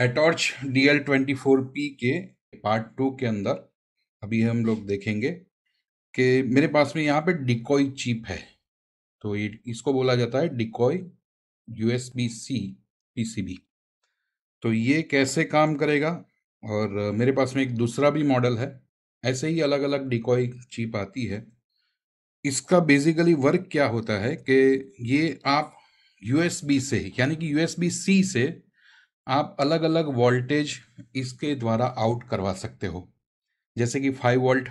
एटॉर्च D L twenty four P के part two के अंदर अभी हम लोग देखेंगे कि मेरे पास में यहाँ पे डिकॉय चिप है तो ये इसको बोला जाता है decoy U S B C P C B तो ये कैसे काम करेगा और मेरे पास में एक दूसरा भी मॉडल है ऐसे ही अलग अलग डिकॉय चिप आती है इसका बेसिकली वर्क क्या होता है कि ये आप यू से यानी कि यू एस सी से आप अलग अलग वोल्टेज इसके द्वारा आउट करवा सकते हो जैसे कि five volt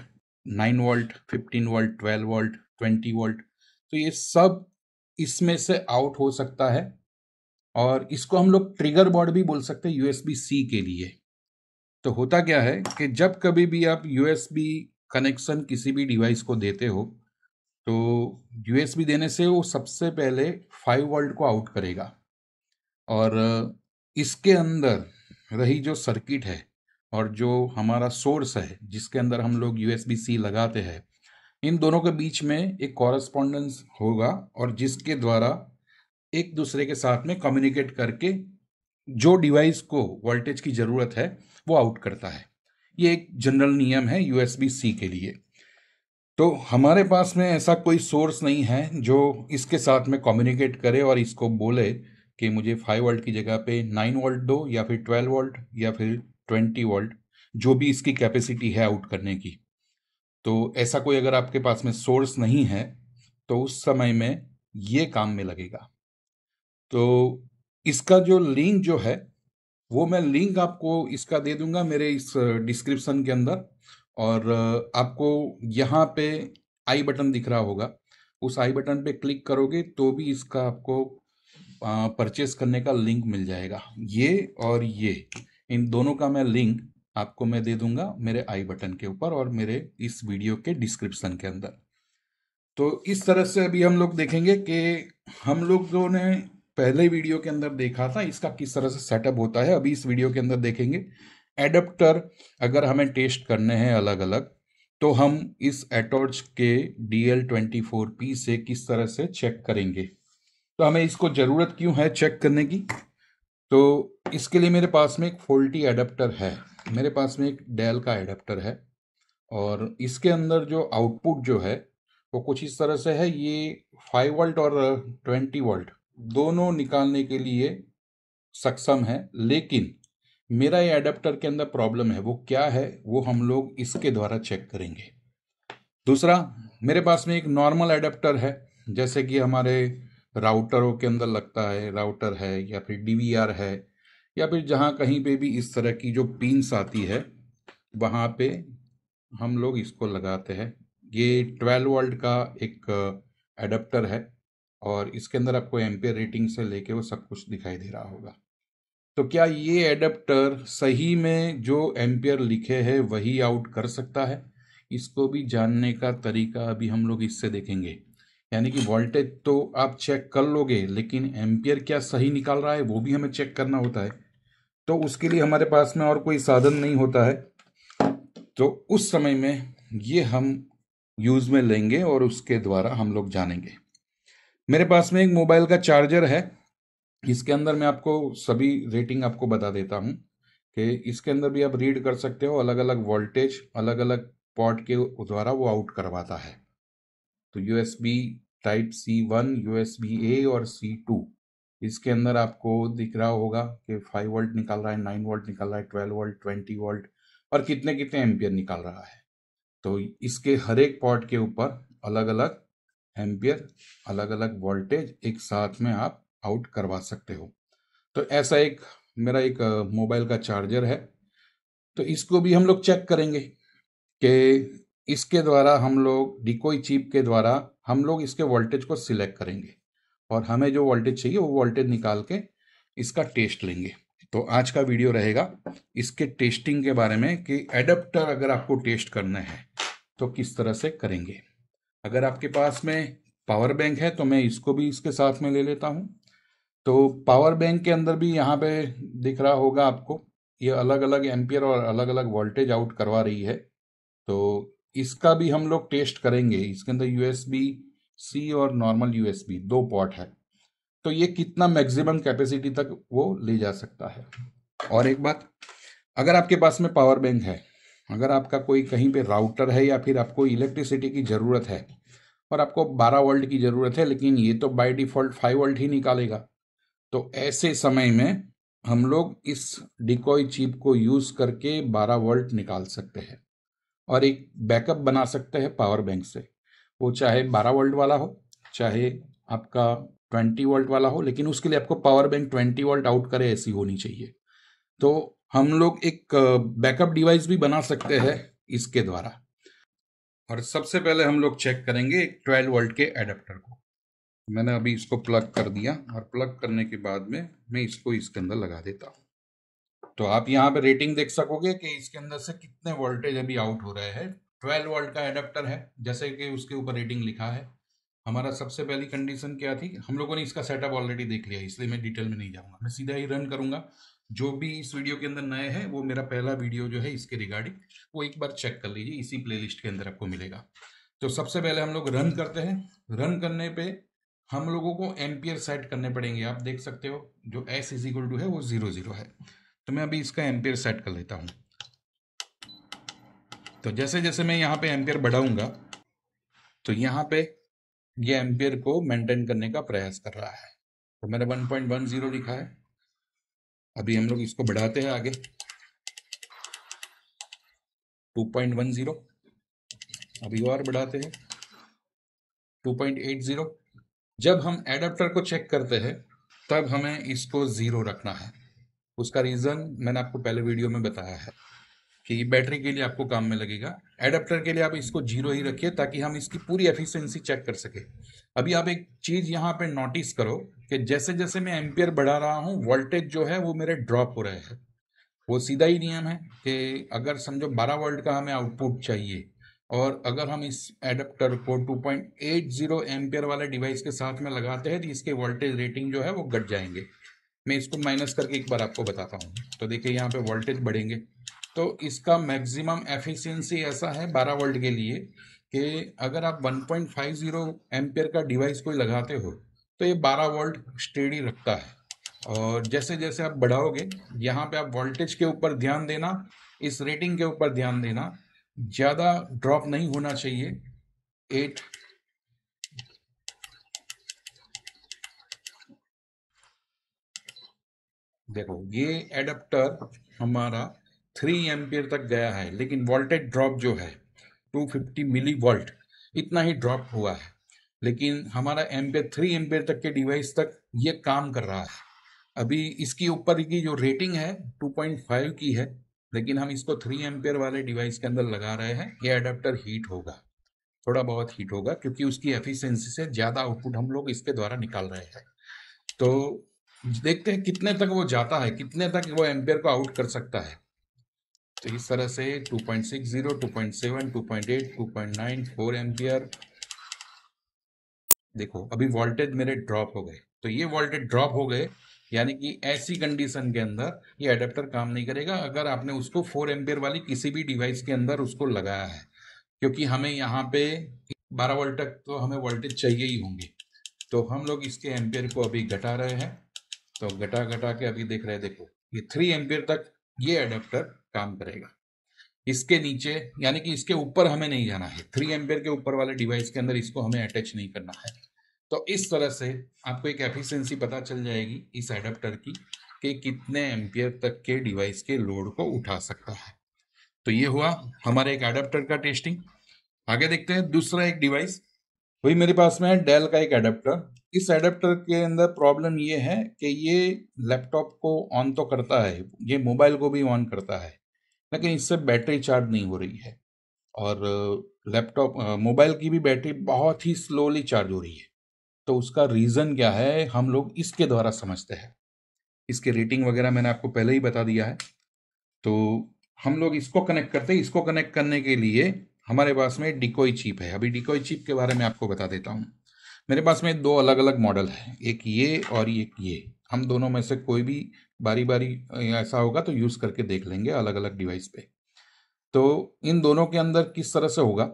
nine volt fifteen volt twelve volt twenty volt तो ये सब इसमें से आउट हो सकता है और इसको हम लोग ट्रिगर बोर्ड भी बोल सकते हैं यूएसबी सी के लिए तो होता क्या है कि जब कभी भी आप यूएसबी कनेक्शन किसी भी डिवाइस को देते हो तो यूएसबी देने से वो सबसे पहले फाइव वोल्ट को आउट करेगा और इसके अंदर रही जो सर्किट है और जो हमारा सोर्स है जिसके अंदर हम लोग यू सी लगाते हैं इन दोनों के बीच में एक कॉरेस्पॉन्डेंस होगा और जिसके द्वारा एक दूसरे के साथ में कम्युनिकेट करके जो डिवाइस को वोल्टेज की ज़रूरत है वो आउट करता है ये एक जनरल नियम है यू सी के लिए तो हमारे पास में ऐसा कोई सोर्स नहीं है जो इसके साथ में कम्युनिकेट करे और इसको बोले कि मुझे फाइव वोल्ट की जगह पे नाइन वोल्ट दो या फिर ट्वेल्व वोल्ट या फिर ट्वेंटी वोल्ट जो भी इसकी कैपेसिटी है आउट करने की तो ऐसा कोई अगर आपके पास में सोर्स नहीं है तो उस समय में ये काम में लगेगा तो इसका जो लिंक जो है वो मैं लिंक आपको इसका दे दूंगा मेरे इस डिस्क्रिप्शन के अंदर और आपको यहाँ पे आई बटन दिख रहा होगा उस आई बटन पे क्लिक करोगे तो भी इसका आपको परचेस करने का लिंक मिल जाएगा ये और ये इन दोनों का मैं लिंक आपको मैं दे दूंगा मेरे आई बटन के ऊपर और मेरे इस वीडियो के डिस्क्रिप्शन के अंदर तो इस तरह से अभी हम लोग देखेंगे कि हम लोगों ने पहले वीडियो के अंदर देखा था इसका किस तरह से सेटअप होता है अभी इस वीडियो के अंदर देखेंगे एडप्टर अगर हमें टेस्ट करने हैं अलग अलग तो हम इस एटोर्च के D L twenty four P से किस तरह से चेक करेंगे तो हमें इसको ज़रूरत क्यों है चेक करने की तो इसके लिए मेरे पास में एक फोल्टी एडेप्टर है मेरे पास में एक डेल का एडाप्टर है और इसके अंदर जो आउटपुट जो है वो कुछ इस तरह से है ये फाइव वोल्ट और ट्वेंटी वोल्ट दोनों निकालने के लिए सक्षम है लेकिन मेरा ये अडेप्टर के अंदर प्रॉब्लम है वो क्या है वो हम लोग इसके द्वारा चेक करेंगे दूसरा मेरे पास में एक नॉर्मल अडेप्टर है जैसे कि हमारे राउटरों के अंदर लगता है राउटर है या फिर डी है या फिर जहाँ कहीं पे भी इस तरह की जो पिंस आती है वहाँ पे हम लोग इसको लगाते हैं ये ट्वेल्व वर्ल्ड का एक एडप्टर है और इसके अंदर आपको एम्पेयर रेटिंग से लेके वो सब कुछ दिखाई दे रहा होगा तो क्या ये एडप्टर सही में जो एम्पेयर लिखे है वही आउट कर सकता है इसको भी जानने का तरीका अभी हम लोग इससे देखेंगे यानी कि वोल्टेज तो आप चेक कर लोगे लेकिन एम्पियर क्या सही निकाल रहा है वो भी हमें चेक करना होता है तो उसके लिए हमारे पास में और कोई साधन नहीं होता है तो उस समय में ये हम यूज़ में लेंगे और उसके द्वारा हम लोग जानेंगे मेरे पास में एक मोबाइल का चार्जर है इसके अंदर मैं आपको सभी रेटिंग आपको बता देता हूँ कि इसके अंदर भी आप रीड कर सकते हो अलग अलग वोल्टेज अलग अलग पॉट के द्वारा वो आउट करवाता है तो U S B type C one U S B A और सी टू इसके अंदर आपको दिख रहा होगा कि फाइव वोल्ट निकाल रहा है नाइन वोल्ट निकाल रहा है ट्वेल्व वोल्ट ट्वेंटी वोल्ट और कितने कितने एम्पियर निकाल रहा है तो इसके हर एक पॉट के ऊपर अलग अलग एम्पियर अलग अलग वोल्टेज एक साथ में आप आउट करवा सकते हो तो ऐसा एक मेरा एक मोबाइल का चार्जर है तो इसको भी हम लोग चेक करेंगे कि इसके द्वारा हम लोग डिकोई चिप के द्वारा हम लोग इसके वोल्टेज को सिलेक्ट करेंगे और हमें जो वोल्टेज चाहिए वो वोल्टेज निकाल के इसका टेस्ट लेंगे तो आज का वीडियो रहेगा इसके टेस्टिंग के बारे में कि एडप्टर अगर आपको टेस्ट करना है तो किस तरह से करेंगे अगर आपके पास में पावर बैंक है तो मैं इसको भी इसके साथ में ले लेता हूँ तो पावर बैंक के अंदर भी यहाँ पे दिख रहा होगा आपको ये अलग अलग एम्पियर और अलग अलग वोल्टेज आउट करवा रही है तो इसका भी हम लोग टेस्ट करेंगे इसके अंदर यूएसबी सी और नॉर्मल यूएसबी दो पॉट है तो ये कितना मैक्सिमम कैपेसिटी तक वो ले जा सकता है और एक बात अगर आपके पास में पावर बैंक है अगर आपका कोई कहीं पे राउटर है या फिर आपको इलेक्ट्रिसिटी की ज़रूरत है और आपको 12 वोल्ट की ज़रूरत है लेकिन ये तो बाय डिफ़ॉल्ट 5 वोल्ट ही निकालेगा तो ऐसे समय में हम लोग इस डिकॉय चिप को यूज़ करके 12 वोल्ट निकाल सकते हैं और एक बैकअप बना सकते हैं पावर बैंक से वो चाहे बारह वोल्ट वाला हो चाहे आपका ट्वेंटी वोल्ट वाला हो लेकिन उसके लिए आपको power bank twenty volt out करे ऐसी होनी चाहिए तो हम लोग एक बैकअप डिवाइस भी बना सकते हैं इसके द्वारा और सबसे पहले हम लोग चेक करेंगे एक ट्वेल्व वोल्ट के एडेप्टर को मैंने अभी इसको प्लग कर दिया और प्लग करने के बाद में मैं इसको इसके अंदर लगा देता हूँ तो आप यहाँ पे रेटिंग देख सकोगे कि इसके अंदर से कितने वोल्टेज अभी आउट हो रहे हैं ट्वेल्व वोल्ट का एडेप्टर है जैसे कि उसके ऊपर रेटिंग लिखा है हमारा सबसे पहली कंडीशन क्या थी हम लोगों ने इसका सेटअप ऑलरेडी देख लिया इसलिए मैं डिटेल में नहीं जाऊँगा मैं सीधा ही रन करूँगा जो भी इस वीडियो के अंदर नए हैं वो मेरा पहला वीडियो जो है इसके रिगार्डिंग वो एक बार चेक कर लीजिए इसी प्लेलिस्ट के अंदर आपको मिलेगा तो सबसे पहले हम लोग रन करते हैं रन करने पे हम लोगों को एम्पियर सेट करने पड़ेंगे आप देख सकते हो जो एस इज इक्वल टू है वो जीरो जीरो है तो मैं अभी इसका एम्पियर सेट कर लेता हूँ तो जैसे जैसे मैं यहाँ पे एम्पियर बढ़ाऊंगा तो यहाँ पे ये एम्पियर को मेंटेन करने का प्रयास कर रहा है तो मैंने 1.10 लिखा है अभी हम लोग इसको बढ़ाते हैं आगे 2.10 अभी और बढ़ाते हैं 2.80 जब हम एडाप्टर को चेक करते हैं तब हमें इसको ज़ीरो रखना है उसका रीज़न मैंने आपको पहले वीडियो में बताया है कि बैटरी के लिए आपको काम में लगेगा एडेप्टर के लिए आप इसको जीरो ही रखिए ताकि हम इसकी पूरी एफिशिएंसी चेक कर सके अभी आप एक चीज़ यहाँ पे नोटिस करो कि जैसे जैसे मैं एम्पियर बढ़ा रहा हूँ वोल्टेज जो है वो मेरे ड्रॉप हो रहे हैं वो सीधा ही नियम है कि अगर समझो 12 वोल्ट का हमें आउटपुट चाहिए और अगर हम इस एडेप्टर को 2.80 पॉइंट वाले डिवाइस के साथ में लगाते हैं तो इसके वोल्टेज रेटिंग जो है वो घट जाएंगे मैं इसको माइनस करके एक बार आपको बताता हूँ तो देखिए यहाँ पे वोल्टेज बढ़ेंगे तो इसका मैक्सिमम एफिशिएंसी ऐसा है 12 वोल्ट के लिए कि अगर आप 1.50 पॉइंट का डिवाइस कोई लगाते हो तो ये 12 वोल्ट स्टेडी रखता है और जैसे जैसे आप बढ़ाओगे यहाँ पे आप वोल्टेज के ऊपर ध्यान देना इस रेटिंग के ऊपर ध्यान देना ज़्यादा ड्रॉप नहीं होना चाहिए एट देखो ये एडप्टर हमारा थ्री एम्पियर तक गया है लेकिन वोल्टेज ड्रॉप जो है 250 मिली वोल्ट इतना ही ड्रॉप हुआ है लेकिन हमारा एम्पियर थ्री एम्पियर तक के डिवाइस तक ये काम कर रहा है अभी इसकी ऊपर की जो रेटिंग है 2.5 की है लेकिन हम इसको थ्री एम्पियर वाले डिवाइस के अंदर लगा रहे हैं ये एडाप्टर हीट होगा थोड़ा बहुत हीट होगा क्योंकि उसकी एफिशिएंसी से ज़्यादा आउटपुट हम लोग इसके द्वारा निकाल रहे हैं तो देखते हैं कितने तक वो जाता है कितने तक वो एम्पेयर को आउट कर सकता है तो इस तरह से 2.60, 2.7, 2.8, 2.9, 4 देखो अभी वोल्टेज मेरे ड्रॉप हो गए तो ये वोल्टेज ड्रॉप हो गए यानी कि ऐसी कंडीशन के अंदर ये अडेप्टर काम नहीं करेगा अगर आपने उसको फोर एम्पियर वाली किसी भी डिवाइस के अंदर उसको लगाया है क्योंकि हमें यहाँ पे बारह वोल्ट तक तो हमें वोल्टेज चाहिए ही होंगे तो हम लोग इसके एम्पियर को अभी घटा रहे हैं तो घटा घटा के अभी देख रहे हैं देखो ये थ्री एम्पियर तक ये अडेप्टर काम करेगा इसके नीचे यानी कि इसके ऊपर हमें नहीं जाना है थ्री एम्पियर के ऊपर वाले डिवाइस के अंदर इसको हमें अटैच नहीं करना है तो इस तरह से आपको एक एफिशिएंसी पता चल जाएगी इस एडेप्टर की कि कितने एम्पियर तक के डिवाइस के लोड को उठा सकता है तो ये हुआ हमारे एक एडेप्टर का टेस्टिंग आगे देखते हैं दूसरा एक डिवाइस वही मेरे पास में है डेल का एक एडेप्टर इस एडेप्टर के अंदर प्रॉब्लम ये है कि ये लैपटॉप को ऑन तो करता है ये मोबाइल को भी ऑन करता है लेकिन इससे बैटरी चार्ज नहीं हो रही है और लैपटॉप मोबाइल की भी बैटरी बहुत ही स्लोली चार्ज हो रही है तो उसका रीज़न क्या है हम लोग इसके द्वारा समझते हैं इसके रेटिंग वगैरह मैंने आपको पहले ही बता दिया है तो हम लोग इसको कनेक्ट करते हैं इसको कनेक्ट करने के लिए हमारे पास में डिकोई चिप है अभी डिकोई चिप के बारे में आपको बता देता हूँ मेरे पास में दो अलग अलग मॉडल है एक ये और एक ये हम दोनों में से कोई भी बारी बारी ऐसा होगा तो यूज़ करके देख लेंगे अलग अलग डिवाइस पे तो इन दोनों के अंदर किस तरह से होगा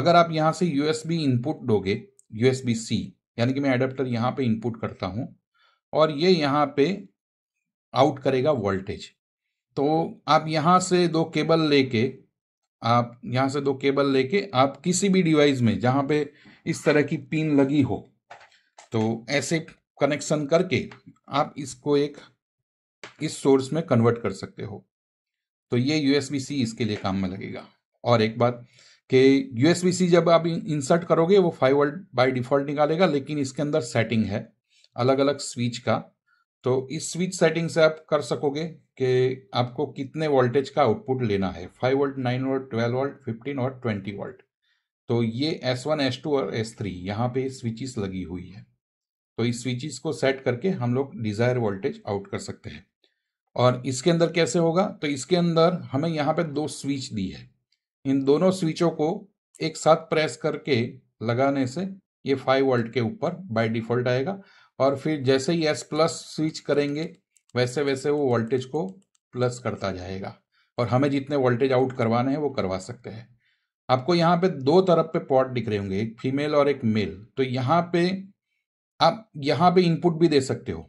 अगर आप यहाँ से यू इनपुट दोगे यू सी यानी कि मैं एडेप्टर यहाँ पे इनपुट करता हूँ और ये यहाँ पे आउट करेगा वोल्टेज तो आप यहाँ से दो केबल लेके आप यहाँ से दो केबल लेके आप किसी भी डिवाइस में जहाँ पे इस तरह की पिन लगी हो तो ऐसे कनेक्शन करके आप इसको एक इस सोर्स में कन्वर्ट कर सकते हो तो ये यूएसबी सी इसके लिए काम में लगेगा और एक बात कि यूएसबी सी जब आप इंसर्ट करोगे वो फाइव वोल्ट बाई डिफॉल्ट निकालेगा लेकिन इसके अंदर सेटिंग है अलग अलग स्विच का तो इस स्विच सेटिंग से आप कर सकोगे कि आपको कितने वोल्टेज का आउटपुट लेना है five volt nine volt twelve volt fifteen और ट्वेंटी वोल्ट तो ये एस वन एस टू और एस थ्री यहाँ पे स्विचेस लगी हुई है तो इस स्विचेस को सेट करके हम लोग डिजायर वोल्टेज आउट कर सकते हैं और इसके अंदर कैसे होगा तो इसके अंदर हमें यहाँ पे दो स्विच दी है इन दोनों स्विचों को एक साथ प्रेस करके लगाने से ये फाइव वोल्ट के ऊपर बाय डिफॉल्ट आएगा और फिर जैसे ही एस प्लस स्विच करेंगे वैसे वैसे वो वोल्टेज को प्लस करता जाएगा और हमें जितने वोल्टेज आउट करवाने हैं वो करवा सकते हैं आपको यहाँ पे दो तरफ पे पॉट दिख रहे होंगे एक फीमेल और एक मेल तो यहाँ पे आप यहाँ पे इनपुट भी दे सकते हो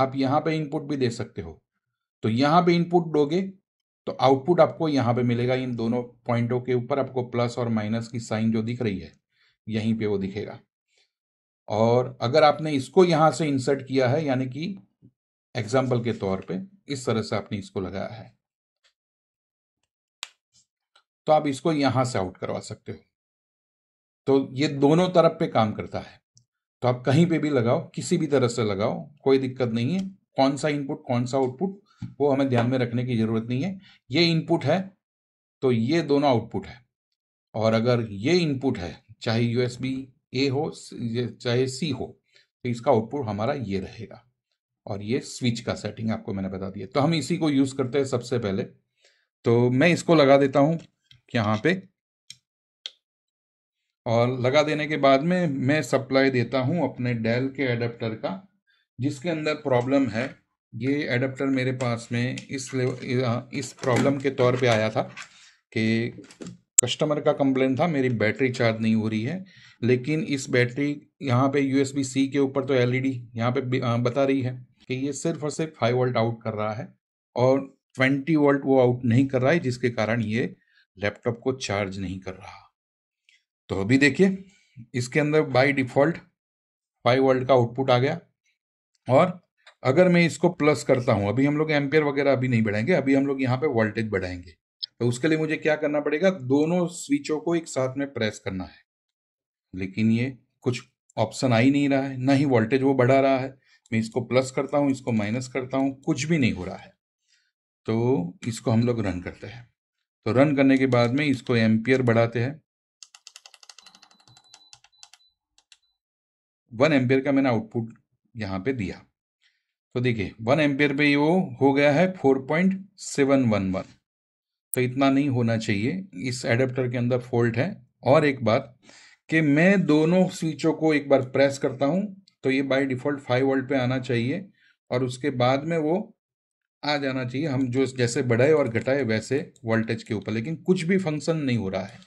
आप यहाँ पे इनपुट भी दे सकते हो तो यहाँ पे इनपुट दोगे तो आउटपुट आपको यहाँ पे मिलेगा इन दोनों पॉइंटों के ऊपर आपको प्लस और माइनस की साइन जो दिख रही है यहीं पे वो दिखेगा और अगर आपने इसको यहाँ से इंसर्ट किया है यानी कि एग्जाम्पल के तौर पे इस तरह से आपने इसको लगाया है तो आप इसको यहां से आउट करवा सकते हो तो ये दोनों तरफ पे काम करता है तो आप कहीं पे भी लगाओ किसी भी तरह से लगाओ कोई दिक्कत नहीं है कौन सा इनपुट कौन सा आउटपुट वो हमें ध्यान में रखने की जरूरत नहीं है ये इनपुट है तो ये दोनों आउटपुट है और अगर ये इनपुट है चाहे यूएसबी ए हो चाहे सी हो तो इसका आउटपुट हमारा ये रहेगा और ये स्विच का सेटिंग आपको मैंने बता दिया तो हम इसी को यूज़ करते हैं सबसे पहले तो मैं इसको लगा देता हूं यहाँ पे और लगा देने के बाद में मैं सप्लाई देता हूँ अपने डेल के एडेप्टर का जिसके अंदर प्रॉब्लम है ये एडेप्टर मेरे पास में इस इस प्रॉब्लम के तौर पे आया था कि कस्टमर का कंप्लेंट था मेरी बैटरी चार्ज नहीं हो रही है लेकिन इस बैटरी यहाँ पे यू सी के ऊपर तो एल ई डी यहाँ पर बता रही है कि ये सिर्फ और सिर्फ फाइव वोल्ट आउट कर रहा है और ट्वेंटी वोल्ट वो आउट नहीं कर रहा है जिसके कारण ये लैपटॉप को चार्ज नहीं कर रहा तो अभी देखिए इसके अंदर बाय डिफॉल्ट फाइव वर्ल्ड का आउटपुट आ गया और अगर मैं इसको प्लस करता हूं अभी हम लोग एम्पेयर वगैरह अभी नहीं बढ़ाएंगे अभी हम लोग यहाँ पे वोल्टेज बढ़ाएंगे तो उसके लिए मुझे क्या करना पड़ेगा दोनों स्विचों को एक साथ में प्रेस करना है लेकिन ये कुछ ऑप्शन आ ही नहीं रहा है ना ही वोल्टेज वो बढ़ा रहा है मैं इसको प्लस करता हूँ इसको माइनस करता हूँ कुछ भी नहीं हो रहा है तो इसको हम लोग रन करते हैं तो रन करने के बाद में इसको एम्पियर बढ़ाते हैं वन एम्पियर का मैंने आउटपुट यहां पे दिया तो देखिए वन एम्पियर पे वो हो गया है four point seven one one तो इतना नहीं होना चाहिए इस एडेप्टर के अंदर फॉल्ट है और एक बात कि मैं दोनों स्विचों को एक बार प्रेस करता हूं तो ये बाय डिफ़ॉल्ट फाइव वोल्ट पे आना चाहिए और उसके बाद में वो आ जाना चाहिए हम जो जैसे बढ़ाए और घटाए वैसे वोल्टेज के ऊपर लेकिन कुछ भी फंक्शन नहीं हो रहा है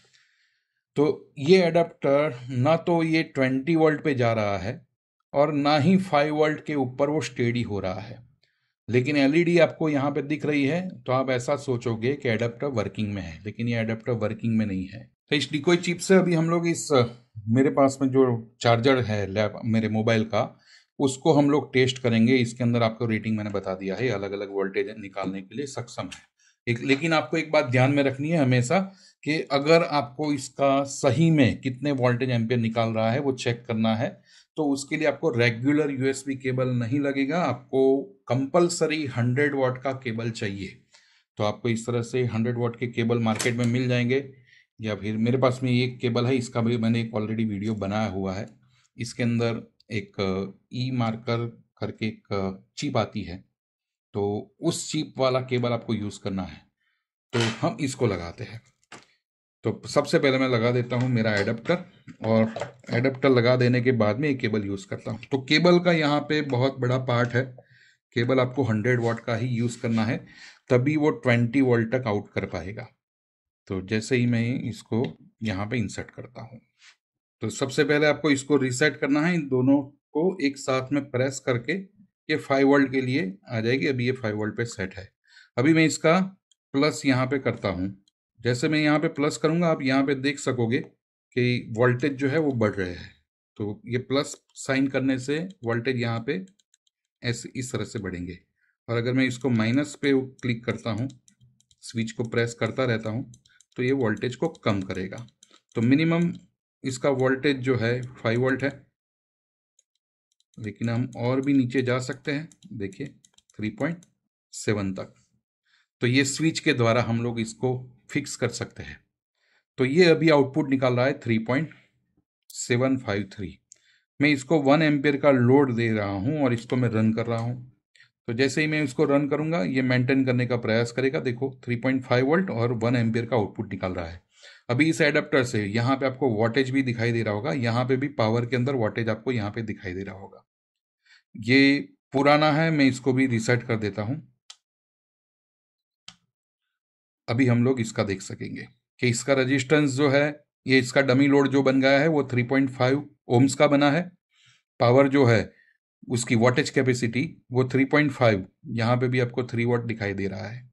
तो ये एडाप्टर ना तो ये ट्वेंटी वोल्ट पे जा रहा है और ना ही फाइव वोल्ट के ऊपर वो स्टेडी हो रहा है लेकिन एलईडी e आपको यहाँ पे दिख रही है तो आप ऐसा सोचोगे कि एडाप्टर वर्किंग में है लेकिन ये एडाप्टर वर्किंग में नहीं है तो इस डिकोई चिप से अभी हम लोग इस मेरे पास में जो चार्जर है लैब मेरे मोबाइल का उसको हम लोग टेस्ट करेंगे इसके अंदर आपको रेटिंग मैंने बता दिया है अलग अलग वोल्टेज निकालने के लिए सक्षम है एक लेकिन आपको एक बात ध्यान में रखनी है हमेशा कि अगर आपको इसका सही में कितने वोल्टेज एम्पियर निकाल रहा है वो चेक करना है तो उसके लिए आपको रेगुलर यूएसबी केबल नहीं लगेगा आपको कंपलसरी हंड्रेड वॉट का केबल चाहिए तो आपको इस तरह से हंड्रेड वॉट के केबल मार्केट में मिल जाएंगे या फिर मेरे पास में एक केबल है इसका भी मैंने एक ऑलरेडी वीडियो बनाया हुआ है इसके अंदर एक ई मार्कर करके एक चिप आती है तो उस चिप वाला केबल आपको यूज़ करना है तो हम इसको लगाते हैं तो सबसे पहले मैं लगा देता हूँ मेरा एडप्टर और एडप्टर लगा देने के बाद में एक केबल यूज़ करता हूँ तो केबल का यहाँ पे बहुत बड़ा पार्ट है केबल आपको 100 वॉट का ही यूज़ करना है तभी वो 20 वोल्ट तक आउट कर पाएगा तो जैसे ही मैं इसको यहाँ पे इंसर्ट करता हूँ तो सबसे पहले आपको इसको रीसेट करना है इन दोनों को एक साथ में प्रेस करके ये फाइव वर्ल्ड के लिए आ जाएगी अभी ये फाइव वर्ल्ड पे सेट है अभी मैं इसका प्लस यहाँ पे करता हूँ जैसे मैं यहाँ पे प्लस करूँगा आप यहाँ पे देख सकोगे कि वोल्टेज जो है वो बढ़ रहे हैं तो ये प्लस साइन करने से वोल्टेज यहाँ पे ऐसे इस तरह से बढ़ेंगे और अगर मैं इसको माइनस पे क्लिक करता हूँ स्विच को प्रेस करता रहता हूँ तो ये वोल्टेज को कम करेगा तो मिनिमम इसका वोल्टेज जो है फाइव वोल्ट है लेकिन हम और भी नीचे जा सकते हैं देखिए थ्री पॉइंट सेवन तक तो ये स्विच के द्वारा हम लोग इसको फिक्स कर सकते हैं तो ये अभी आउटपुट निकाल रहा है three point seven five three मैं इसको वन एम्पेयर का लोड दे रहा हूँ और इसको मैं रन कर रहा हूँ तो जैसे ही मैं इसको रन करूँगा ये मेंटेन करने का प्रयास करेगा देखो थ्री पॉइंट फाइव वोल्ट और वन एम्पेयर का आउटपुट निकाल रहा है अभी इस एडेप्टर से यहाँ पे आपको वॉटेज भी दिखाई दे रहा होगा यहाँ पे भी पावर के अंदर वॉटेज आपको यहाँ पे दिखाई दे रहा होगा ये पुराना है मैं इसको भी रिसेट कर देता हूं अभी हम लोग इसका देख सकेंगे कि इसका रजिस्टेंस जो है ये इसका डमी लोड जो बन गया है वो 3.5 ओम्स का बना है पावर जो है उसकी वाटेज कैपेसिटी वो 3.5 यहाँ पे भी आपको 3 वॉट दिखाई दे रहा है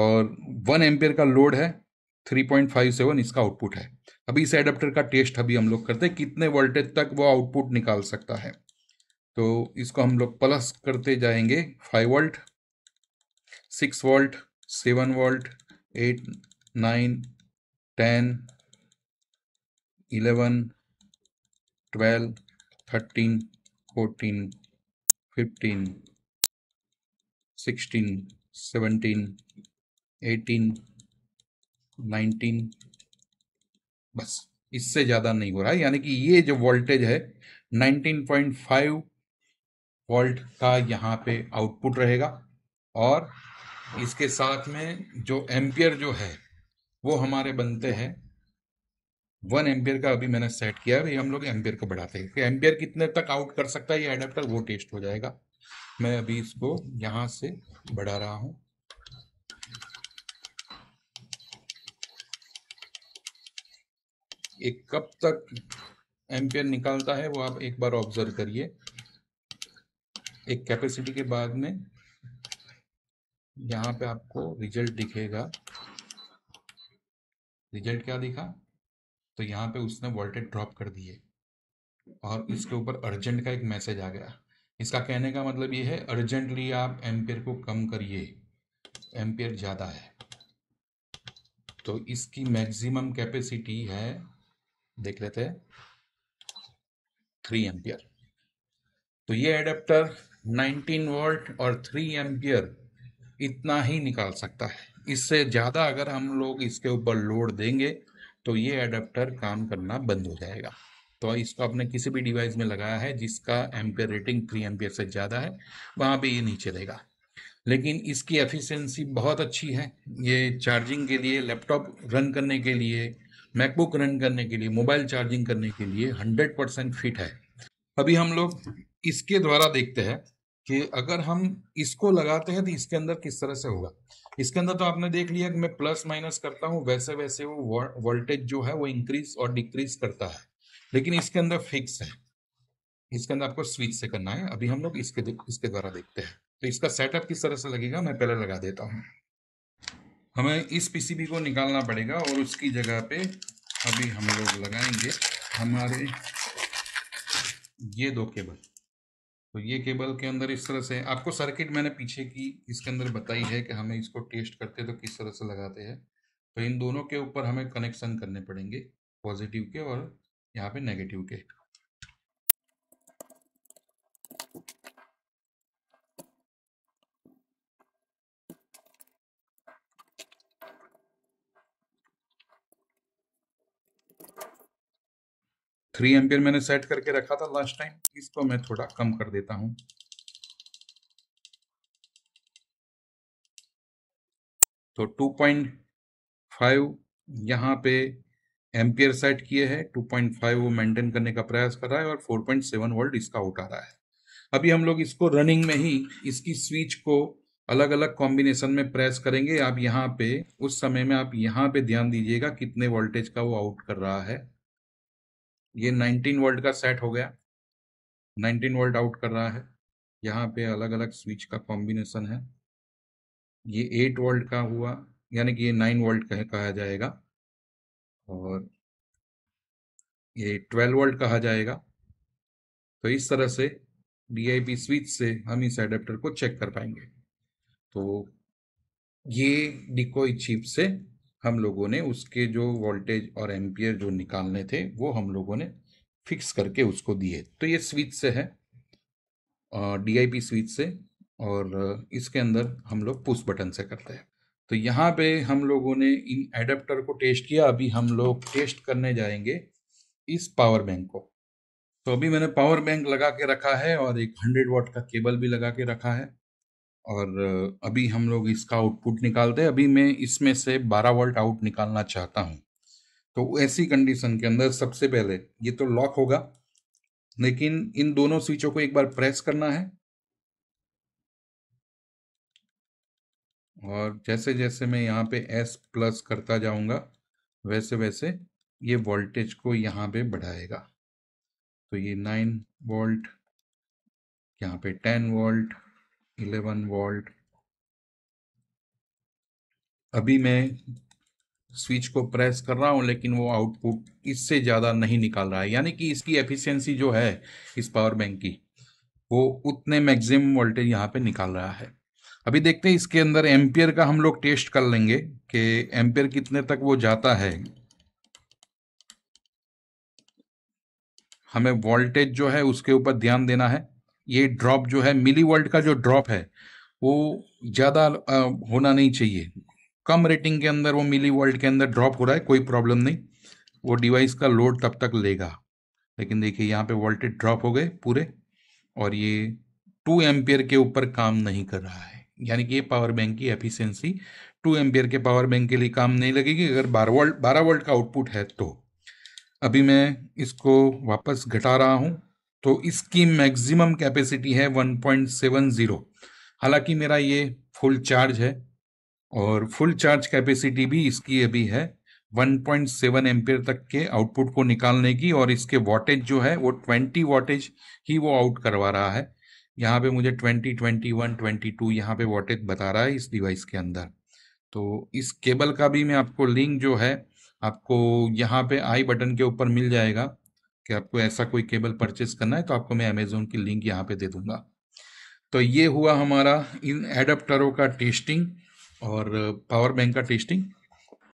और वन एम्पेयर का लोड है थ्री पॉइंट फाइव सेवन इसका आउटपुट है अभी इस एडाप्टर का टेस्ट अभी हम लोग करते हैं कितने वोल्टेज तक वो आउटपुट निकाल सकता है तो इसको हम लोग प्लस करते जाएंगे five volt six volt seven volt eight nine ten eleven twelve thirteen fourteen fifteen sixteen seventeen eighteen 19 बस इससे ज़्यादा नहीं हो रहा है यानी कि ये जो वोल्टेज है 19.5 वोल्ट का यहाँ पे आउटपुट रहेगा और इसके साथ में जो एम्पियर जो है वो हमारे बनते हैं वन एम्पियर का अभी मैंने सेट किया है हम लोग एम्पियर को बढ़ाते हैं कि एम्पियर कितने तक आउट कर सकता है ये एडाप्टर वो टेस्ट हो जाएगा मैं अभी इसको यहाँ से बढ़ा रहा हूँ एक कब तक एम्पियर निकालता है वो आप एक बार ऑब्जर्व करिए एक कैपेसिटी के बाद में यहाँ पे आपको रिजल्ट दिखेगा रिजल्ट क्या दिखा तो यहाँ पे उसने वोल्टेज ड्रॉप कर दिए और इसके ऊपर अर्जेंट का एक मैसेज आ गया इसका कहने का मतलब ये है अर्जेंटली आप एम्पियर को कम करिए एम्पियर ज़्यादा है तो इसकी मैक्सिमम कैपेसिटी है देख लेते हैं थ्री एम्पियर तो ये एडेप्टर 19 वोल्ट और थ्री एम्पियर इतना ही निकाल सकता है इससे ज़्यादा अगर हम लोग इसके ऊपर लोड देंगे तो ये एडेप्टर काम करना बंद हो जाएगा तो इसको आपने किसी भी डिवाइस में लगाया है जिसका एम्पियर रेटिंग थ्री एम्पियर से ज़्यादा है वहाँ पे ये नहीं चलेगा लेकिन इसकी एफिशिएंसी बहुत अच्छी है ये चार्जिंग के लिए लैपटॉप रन करने के लिए मैकबुक रन करने के लिए मोबाइल चार्जिंग करने के लिए हंड्रेड परसेंट फिट है अभी हम लोग इसके द्वारा देखते हैं कि अगर हम इसको लगाते हैं तो इसके अंदर किस तरह से होगा इसके अंदर तो आपने देख लिया कि मैं प्लस माइनस करता हूँ वैसे वैसे वो वोल्टेज जो है वो इंक्रीज और डिक्रीज करता है लेकिन इसके अंदर फिक्स है इसके अंदर आपको स्विच से करना है अभी हम लोग इसके इसके द्वारा देखते हैं तो इसका सेटअप किस तरह से लगेगा मैं पहले लगा देता हूँ हमें इस पीसीबी को निकालना पड़ेगा और उसकी जगह पे अभी हम लोग लगाएंगे हमारे ये दो केबल तो ये केबल के अंदर इस तरह से आपको सर्किट मैंने पीछे की इसके अंदर बताई है कि हमें इसको टेस्ट करते तो किस तरह से लगाते हैं तो इन दोनों के ऊपर हमें कनेक्शन करने पड़ेंगे पॉजिटिव के और यहाँ पे नेगेटिव के थ्री एम्पियर मैंने सेट करके रखा था लास्ट टाइम इसको मैं थोड़ा कम कर देता हूं तो टू पॉइंट फाइव यहाँ पे एम्पियर सेट किए हैं टू पॉइंट फाइव वो मेंटेन करने का प्रयास कर रहा है और फोर पॉइंट सेवन वोल्ट इसका उठा रहा है अभी हम लोग इसको रनिंग में ही इसकी स्विच को अलग अलग कॉम्बिनेशन में प्रेस करेंगे आप यहाँ पे उस समय में आप यहाँ पे ध्यान दीजिएगा कितने वोल्टेज का वो आउट कर रहा है ये 19 वोल्ट का सेट हो गया 19 वोल्ट आउट कर रहा है यहाँ पे अलग अलग स्विच का कॉम्बिनेशन है ये 8 वोल्ट का हुआ यानी कि ये 9 वोल्ट कह कहा जाएगा और ये 12 वोल्ट कहा जाएगा तो इस तरह से डी स्विच से हम इस एडेप्टर को चेक कर पाएंगे तो ये डिकोई चिप से हम लोगों ने उसके जो वोल्टेज और एम्पियर जो निकालने थे वो हम लोगों ने फिक्स करके उसको दिए तो ये स्विच से है डी आई पी स्विच से और इसके अंदर हम लोग पुश बटन से करते हैं तो यहाँ पे हम लोगों ने इन एडेप्टर को टेस्ट किया अभी हम लोग टेस्ट करने जाएंगे इस पावर बैंक को तो अभी मैंने पावर बैंक लगा के रखा है और एक हंड्रेड वॉट का केबल भी लगा के रखा है और अभी हम लोग इसका आउटपुट निकालते हैं अभी मैं इसमें से 12 वोल्ट आउट निकालना चाहता हूँ तो ऐसी कंडीशन के अंदर सबसे पहले ये तो लॉक होगा लेकिन इन दोनों स्विचों को एक बार प्रेस करना है और जैसे जैसे मैं यहाँ पे एस प्लस करता जाऊंगा वैसे वैसे ये वोल्टेज को यहाँ पे बढ़ाएगा तो ये नाइन वोल्ट यहाँ पे टेन वोल्ट इलेवन वोल्ट अभी मैं स्विच को प्रेस कर रहा हूं लेकिन वो आउटपुट इससे ज़्यादा नहीं निकाल रहा है यानी कि इसकी एफिशिएंसी जो है इस पावर बैंक की वो उतने मैक्सिमम वोल्टेज यहाँ पे निकाल रहा है अभी देखते हैं इसके अंदर एम्पियर का हम लोग टेस्ट कर लेंगे कि एम्पियर कितने तक वो जाता है हमें वोल्टेज जो है उसके ऊपर ध्यान देना है ये ड्रॉप जो है मिली वर्ल्ड का जो ड्रॉप है वो ज़्यादा होना नहीं चाहिए कम रेटिंग के अंदर वो मिली वर्ल्ड के अंदर ड्रॉप हो रहा है कोई प्रॉब्लम नहीं वो डिवाइस का लोड तब तक लेगा लेकिन देखिए यहाँ पे वोल्टेज ड्रॉप हो गए पूरे और ये टू एम्पियर के ऊपर काम नहीं कर रहा है यानी कि ये पावर बैंक की एफिशिएंसी टू एम्पियर के पावर बैंक के लिए काम नहीं लगेगी अगर बारह वोल्ट बारह वोल्ट का आउटपुट है तो अभी मैं इसको वापस घटा रहा हूँ तो इसकी मैक्सिमम कैपेसिटी है 1.70 हालांकि मेरा ये फुल चार्ज है और फुल चार्ज कैपेसिटी भी इसकी अभी है 1.7 पॉइंट तक के आउटपुट को निकालने की और इसके वॉटेज जो है वो 20 वॉटेज ही वो आउट करवा रहा है यहाँ पे मुझे 20, 21, 22 यहाँ पे वॉटेज बता रहा है इस डिवाइस के अंदर तो इस केबल का भी मैं आपको लिंक जो है आपको यहाँ पे आई बटन के ऊपर मिल जाएगा कि आपको ऐसा कोई केबल परचेस करना है तो आपको मैं अमेजोन की लिंक यहाँ पे दे दूंगा तो ये हुआ हमारा इन एडप्टरों का टेस्टिंग और पावर बैंक का टेस्टिंग